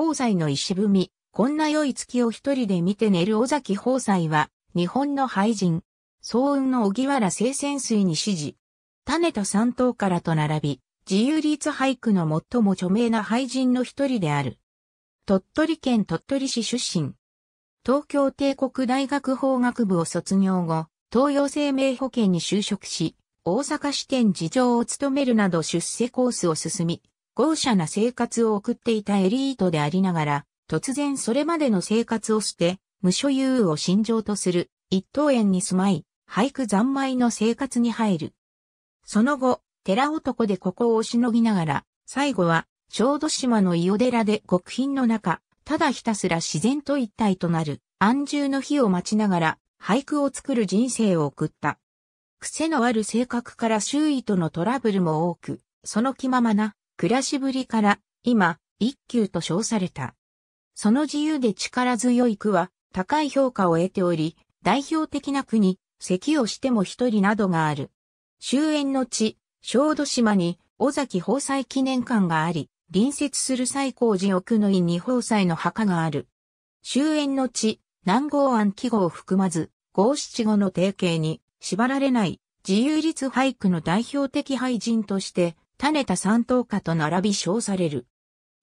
宝斎の石踏み、こんな良い月を一人で見て寝る尾崎宝斎は、日本の俳人、騒音の小原清泉水に指示。種と三等からと並び、自由律俳句の最も著名な俳人の一人である。鳥取県鳥取市出身。東京帝国大学法学部を卒業後、東洋生命保険に就職し、大阪支店次長を務めるなど出世コースを進み、豪奢な生活を送っていたエリートでありながら、突然それまでの生活をして、無所有を信条とする、一等園に住まい、俳句三昧の生活に入る。その後、寺男でここをしのぎながら、最後は、小豆島の伊予寺で極貧の中、ただひたすら自然と一体となる、安住の日を待ちながら、俳句を作る人生を送った。癖のある性格から周囲とのトラブルも多く、その気ままな暮らしぶりから、今、一級と称された。その自由で力強い区は、高い評価を得ており、代表的な区に、咳をしても一人などがある。終焉の地、小豆島に、尾崎宝斎記念館があり、隣接する西高寺奥の院に宝斎の墓がある。終焉の地、南郷案記号を含まず、五七五の定型に、縛られない、自由律俳句の代表的俳人として、種田三等家と並び称される。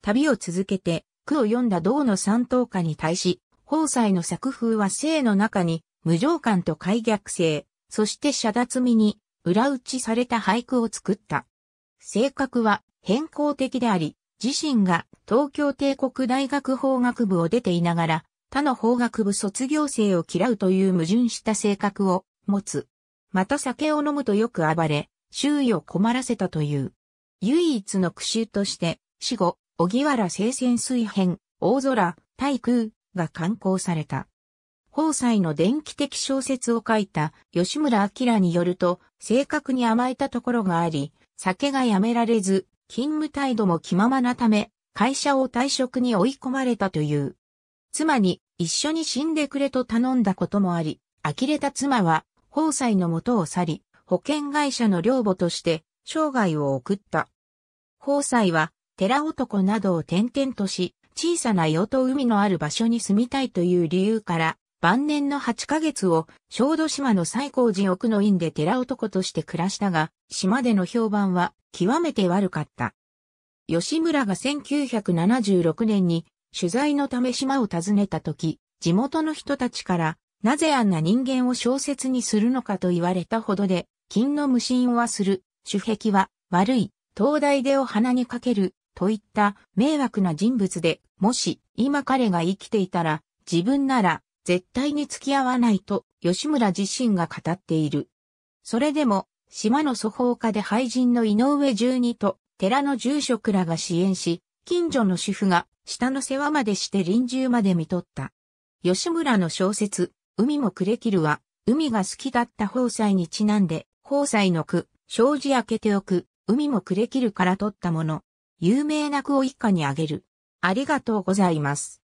旅を続けて、句を読んだ銅の三等家に対し、宝斎の作風は性の中に、無情感と解逆性、そして遮脱みに、裏打ちされた俳句を作った。性格は変更的であり、自身が東京帝国大学法学部を出ていながら、他の法学部卒業生を嫌うという矛盾した性格を持つ。また酒を飲むとよく暴れ、周囲を困らせたという。唯一の句集として、死後、小原聖戦水編、大空、対空が刊行された。宝斎の電気的小説を書いた吉村明によると、正確に甘えたところがあり、酒がやめられず、勤務態度も気ままなため、会社を退職に追い込まれたという。妻に一緒に死んでくれと頼んだこともあり、呆れた妻は、宝斎の元を去り、保険会社の寮母として生涯を送った。交際は、寺男などを転々とし、小さな与と海のある場所に住みたいという理由から、晩年の8ヶ月を小豆島の最高寺奥の院で寺男として暮らしたが、島での評判は極めて悪かった。吉村が1976年に取材のため島を訪ねた時、地元の人たちから、なぜあんな人間を小説にするのかと言われたほどで、金の無心はする、主壁は悪い、東大出を鼻にかける、といった迷惑な人物で、もし今彼が生きていたら、自分なら絶対に付き合わないと吉村自身が語っている。それでも、島の祖法家で廃人の井上十二と寺の住職らが支援し、近所の主婦が下の世話までして臨終まで見とった。吉村の小説、海も暮れきるは、海が好きだった宝斎にちなんで、宝斎の句、障子開けておく、海も暮れ切るから取ったもの。有名な句を一家にあげる。ありがとうございます。